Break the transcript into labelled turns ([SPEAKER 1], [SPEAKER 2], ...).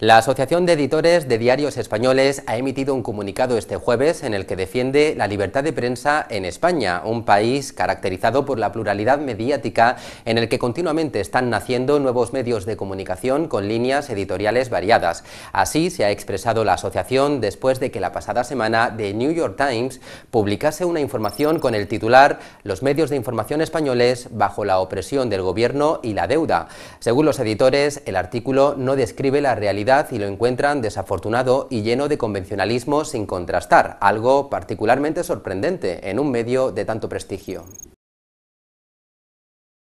[SPEAKER 1] La Asociación de Editores de Diarios Españoles ha emitido un comunicado este jueves en el que defiende la libertad de prensa en España, un país caracterizado por la pluralidad mediática en el que continuamente están naciendo nuevos medios de comunicación con líneas editoriales variadas. Así se ha expresado la asociación después de que la pasada semana The New York Times publicase una información con el titular Los medios de información españoles bajo la opresión del gobierno y la deuda. Según los editores, el artículo no describe la realidad y lo encuentran desafortunado y lleno de convencionalismo sin contrastar, algo particularmente sorprendente en un medio de tanto prestigio.